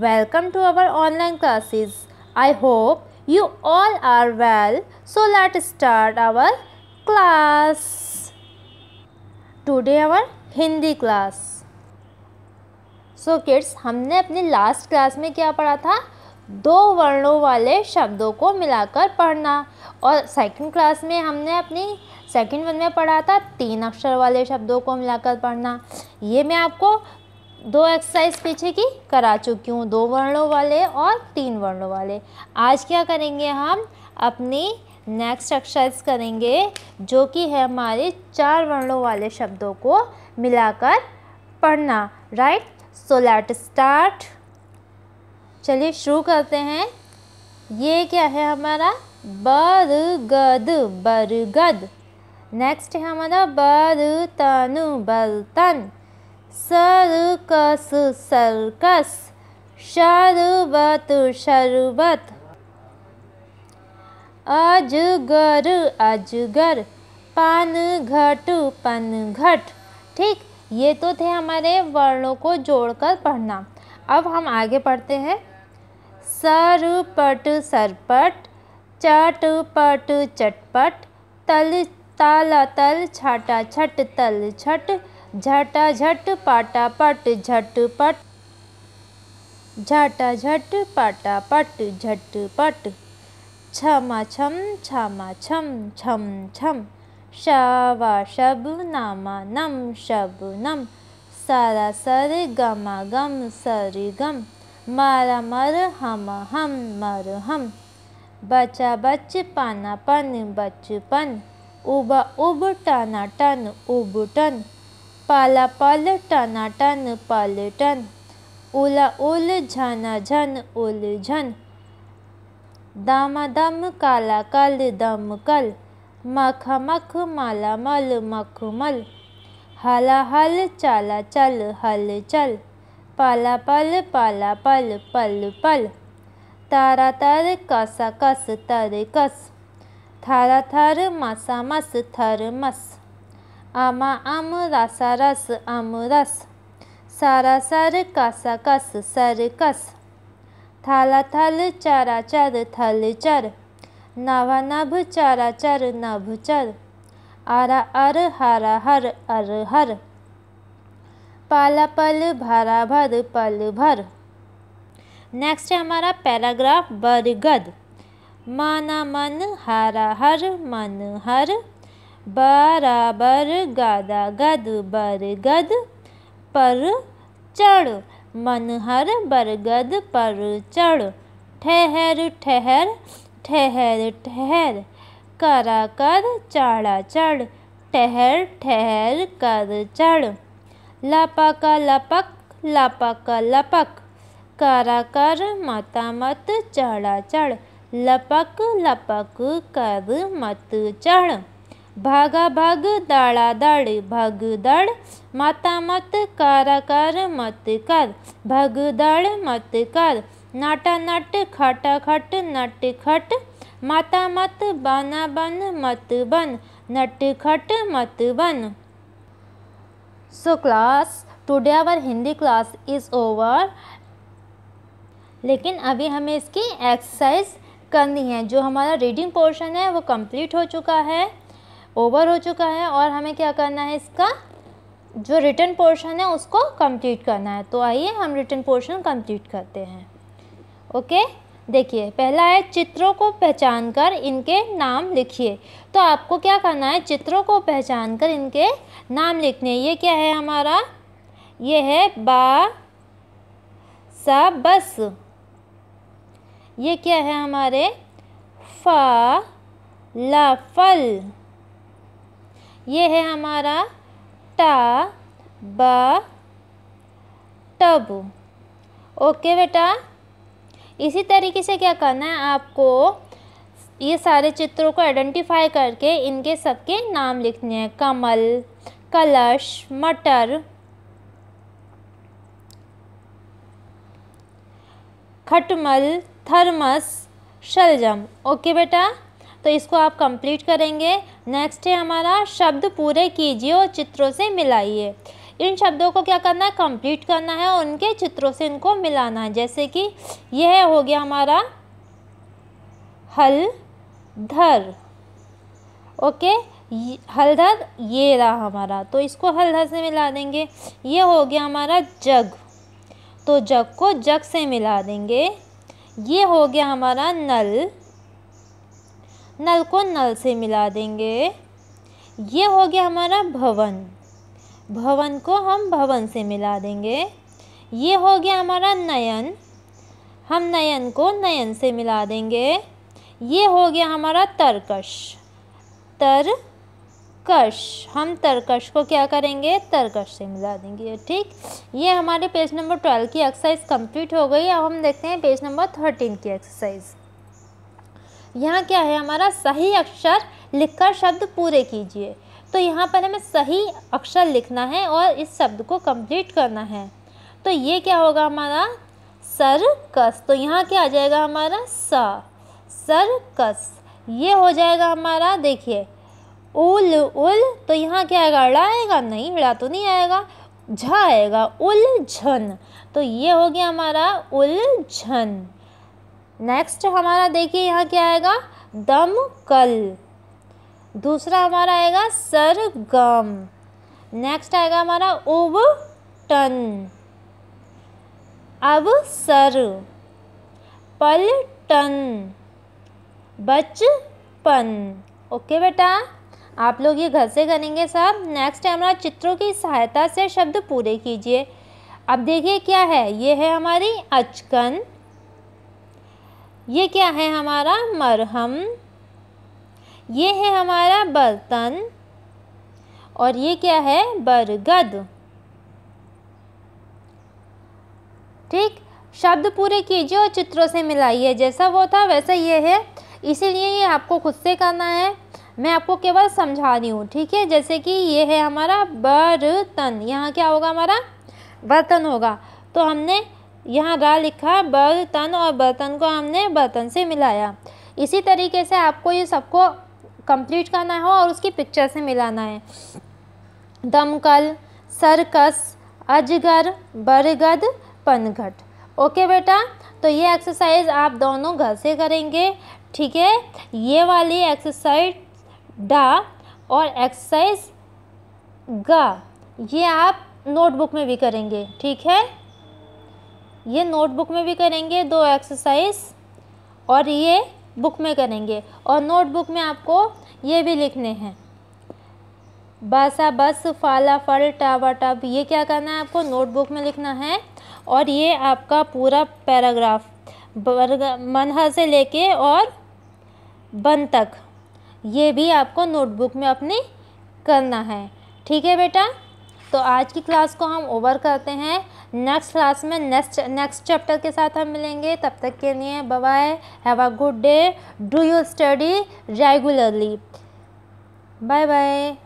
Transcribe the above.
Welcome to our online classes. I hope you all are well. So let's start our class. Today our Hindi class. So so kids हमने अपनी last class में क्या पढ़ा था दो वर्णों वाले शब्दों को मिलाकर पढ़ना और सेकंड क्लास में हमने अपनी सेकंड वन में पढ़ा था तीन अक्षर वाले शब्दों को मिलाकर पढ़ना ये मैं आपको दो एक्सरसाइज पीछे की करा चुकी हूँ दो वर्णों वाले और तीन वर्णों वाले आज क्या करेंगे हम अपनी नेक्स्ट एक्सरसाइज करेंगे जो कि है हमारे चार वर्णों वाले शब्दों को मिलाकर पढ़ना राइट सो लेट स्टार्ट चलिए शुरू करते हैं ये क्या है हमारा बरगद बरगद नेक्स्ट है हमारा बर बल तन सर्कस सर्कस शरबत शरबत अजगर अजगर पान घट पन घट ठीक ये तो थे हमारे वर्णों को जोड़कर पढ़ना अब हम आगे पढ़ते हैं सरपट सरपट चटपट चटपट तल ताला तल छाटा छट तल छट झटा झट पाटा पट झटपट झटा झट पाटा पट झटपट क्षमा छम क्षमा छम छम छम शवा शब नामा नम शब नम सारा सर गमा गम सर गम मारा मर हम हम मर हम बचा बच पाना पन बचपन उबा उब टाना टन उब टन पाला पल टाना टन पल टन ओला ओल झाना झन ओल झन दामा दम काला काल दम कल मख मख माला मल मख मल हला हल चाला चल हल चल पाला पल पाला पल पल पल तारा तर कसा कस तर कस थारा थर मसा मस थर मस आमा आम रासा रस आम रस सारा सर कासा कस सर कस थाल थल चारा चर थल चर नाभा नभ चारा चर नभ चर आरा अर हरा हर अर हर पाला पल भरा भर पल भर नेक्स्ट है हमारा पैराग्राफ बरगद माना मन हरा हर मन हर बराबर गादा गद बरगद पर चढ़ मनहर बरगद पर चढ़ ठहर ठहर ठहर ठहर करा कर चढ़ा चढ़ ठहर ठहर कर चढ़ लपक लपक लपक लपक करा कर माता मत चढ़ा चढ़ लपक लपक कर मत चढ़ भागा भाग दाड़ा दाड़ भग दड़ माता मत कर मत कर भग दड़ मत कर नाटा नट खाटा खट नट खट माता मत बाना बन मत बन नट खट मत बन so class today our Hindi class is over लेकिन अभी हमें इसकी एक्सरसाइज करनी है जो हमारा रीडिंग पोर्शन है वो कंप्लीट हो चुका है ओवर हो चुका है और हमें क्या करना है इसका जो रिटर्न पोर्शन है उसको कंप्लीट करना है तो आइए हम रिटर्न पोर्शन कंप्लीट करते हैं ओके देखिए पहला है चित्रों को पहचान कर इनके नाम लिखिए तो आपको क्या करना है चित्रों को पहचान कर इनके नाम लिखने ये क्या है हमारा ये है बा सा बस ये क्या है हमारे फा ला फल ये है हमारा टा ब टब ओके बेटा इसी तरीके से क्या करना है आपको ये सारे चित्रों को आइडेंटिफाई करके इनके सबके नाम लिखने हैं कमल कलश मटर खटमल थर्मस शलजम ओके बेटा तो इसको आप कंप्लीट करेंगे नेक्स्ट है हमारा शब्द पूरे कीजिए और चित्रों से मिलाइए इन शब्दों को क्या करना है कंप्लीट करना है और उनके चित्रों से इनको मिलाना है जैसे कि यह हो गया हमारा हल धर ओके हलधर ये रहा हमारा तो इसको हलधर से मिला देंगे ये हो गया हमारा जग तो जग को जग से मिला देंगे ये हो गया हमारा नल नल को नल से मिला देंगे ये हो गया हमारा भवन भवन को हम भवन से मिला देंगे ये हो गया हमारा नयन हम नयन को नयन से मिला देंगे ये हो गया हमारा तरकश तरकश हम तरकश को क्या करेंगे तरकश से मिला देंगे ठीक ये हमारे पेज नंबर ट्वेल्व की एक्सरसाइज कंप्लीट हो गई अब हम देखते हैं पेज नंबर थर्टीन की एक्सरसाइज़ यहाँ क्या है हमारा सही अक्षर लिखकर शब्द पूरे कीजिए तो यहाँ पर हमें सही अक्षर लिखना है और इस शब्द को कंप्लीट करना है तो ये क्या होगा हमारा सरकस तो यहाँ क्या आ जाएगा हमारा स सरकस ये हो जाएगा हमारा देखिए उल उल तो यहाँ क्या आएगा अड़ा आएगा नहीं अड़ा तो नहीं आएगा झ आएगा उल झन तो ये हो गया हमारा उलझन नेक्स्ट हमारा देखिए यहाँ क्या आएगा दमकल दूसरा हमारा आएगा सरगम नेक्स्ट आएगा हमारा उब टन अब सर पल टन बचपन ओके बेटा आप लोग ये घर से करेंगे साहब नेक्स्ट है हमारा चित्रों की सहायता से शब्द पूरे कीजिए अब देखिए क्या है ये है हमारी अचकन ये क्या है हमारा मरहम ये है हमारा बर्तन और ये क्या है बरगद ठीक शब्द पूरे कीजिए और चित्रों से मिलाइए जैसा वो था वैसा ये है इसीलिए ये आपको खुद से करना है मैं आपको केवल समझा रही हूँ ठीक है जैसे कि ये है हमारा बर्तन यहाँ क्या होगा हमारा बर्तन होगा तो हमने यहाँ रा लिखा बर्तन और बर्तन को हमने बर्तन से मिलाया इसी तरीके से आपको ये सबको कंप्लीट करना हो और उसकी पिक्चर से मिलाना है दमकल सर्कस अजगर बरगद पनघट ओके बेटा तो ये एक्सरसाइज आप दोनों घर से करेंगे ठीक है ये वाली एक्सरसाइज डा और एक्सरसाइज ग ये आप नोटबुक में भी करेंगे ठीक है ये नोटबुक में भी करेंगे दो एक्सरसाइज और ये बुक में करेंगे और नोटबुक में आपको ये भी लिखने हैं बासा बस फाला फल टावा टब ये क्या करना है आपको नोटबुक में लिखना है और ये आपका पूरा पैराग्राफ मनहर से लेके और बन तक ये भी आपको नोटबुक में अपनी करना है ठीक है बेटा तो आज की क्लास को हम ओवर करते हैं नेक्स्ट क्लास में नेक्स्ट नेक्स्ट चैप्टर के साथ हम मिलेंगे तब तक के लिए bye have a good day do you study regularly bye bye